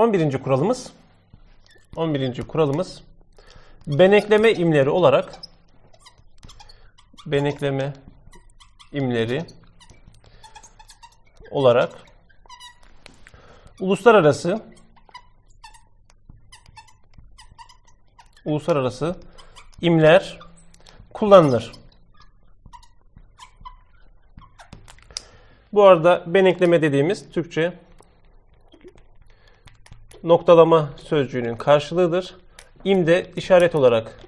11. kuralımız 11. kuralımız benekleme imleri olarak benekleme imleri olarak uluslararası uluslararası imler kullanılır. Bu arada benekleme dediğimiz Türkçe noktalama sözcüğünün karşılığıdır. İm de işaret olarak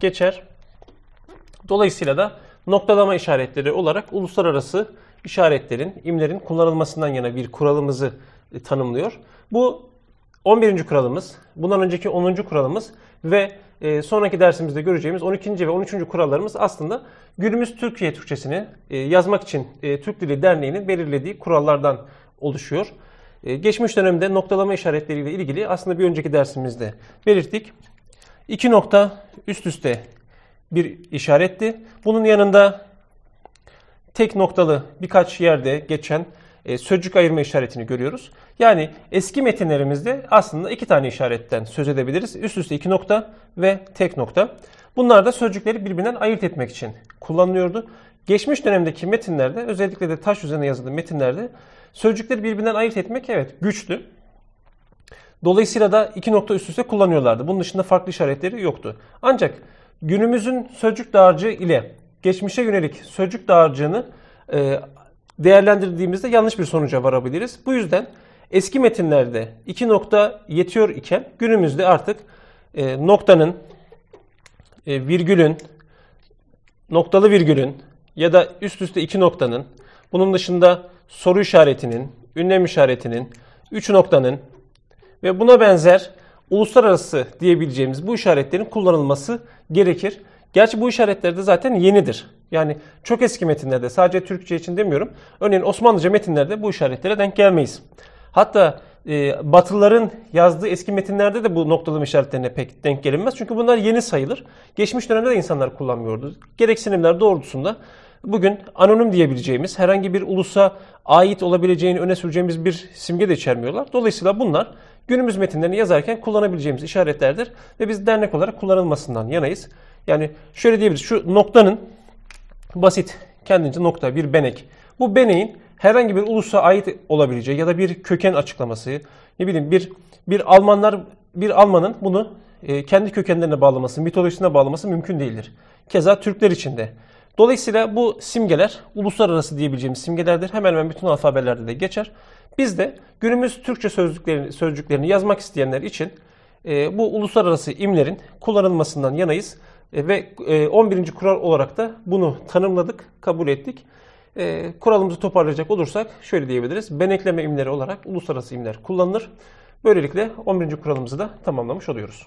geçer. Dolayısıyla da noktalama işaretleri olarak uluslararası işaretlerin, imlerin kullanılmasından yana bir kuralımızı e, tanımlıyor. Bu 11. kuralımız, bundan önceki 10. kuralımız ve e, sonraki dersimizde göreceğimiz 12. ve 13. kurallarımız aslında günümüz Türkiye Türkçesini e, yazmak için Türk Dili Derneği'nin belirlediği kurallardan oluşuyor. Ee, geçmiş dönemde noktalama işaretleriyle ilgili aslında bir önceki dersimizde belirttik. İki nokta üst üste bir işaretti. Bunun yanında tek noktalı birkaç yerde geçen e, sözcük ayırma işaretini görüyoruz. Yani eski metinlerimizde aslında iki tane işaretten söz edebiliriz. Üst üste iki nokta ve tek nokta. Bunlar da sözcükleri birbirinden ayırt etmek için kullanılıyordu. Geçmiş dönemdeki metinlerde özellikle de taş üzerine yazılı metinlerde sözcükleri birbirinden ayırt etmek evet güçtü. Dolayısıyla da iki nokta üst üste kullanıyorlardı. Bunun dışında farklı işaretleri yoktu. Ancak günümüzün sözcük dağarcığı ile geçmişe yönelik sözcük dağarcığını e, değerlendirdiğimizde yanlış bir sonuca varabiliriz. Bu yüzden eski metinlerde iki nokta yetiyor iken günümüzde artık e, noktanın, e, virgülün, noktalı virgülün ya da üst üste iki noktanın, bunun dışında soru işaretinin, ünlem işaretinin, üç noktanın ve buna benzer uluslararası diyebileceğimiz bu işaretlerin kullanılması gerekir. Gerçi bu işaretler de zaten yenidir. Yani çok eski metinlerde sadece Türkçe için demiyorum. Örneğin Osmanlıca metinlerde bu işaretlere denk gelmeyiz. Hatta e, Batılıların yazdığı eski metinlerde de bu noktalama işaretlerine pek denk gelinmez. Çünkü bunlar yeni sayılır. Geçmiş dönemde de insanlar kullanmıyordu. Gereksinimler doğrultusunda bugün anonim diyebileceğimiz, herhangi bir ulusa ait olabileceğini öne süreceğimiz bir simge de içermiyorlar. Dolayısıyla bunlar günümüz metinlerini yazarken kullanabileceğimiz işaretlerdir ve biz dernek olarak kullanılmasından yanayız. Yani şöyle diyebiliriz, şu noktanın basit kendince nokta bir benek. Bu beneğin herhangi bir ulusa ait olabileceği ya da bir köken açıklaması, ne bileyim bir bir Almanlar bir Almanın bunu e, kendi kökenlerine bağlaması, mitolojisine bağlaması mümkün değildir. Keza Türkler için de. Dolayısıyla bu simgeler uluslararası diyebileceğimiz simgelerdir. Hemen hemen bütün alfabelerde de geçer. Biz de günümüz Türkçe sözcüklerini, sözcüklerini yazmak isteyenler için e, bu uluslararası imlerin kullanılmasından yanayız. E, ve e, 11. kural olarak da bunu tanımladık, kabul ettik. E, kuralımızı toparlayacak olursak şöyle diyebiliriz. Benekleme imleri olarak uluslararası imler kullanılır. Böylelikle 11. kuralımızı da tamamlamış oluyoruz.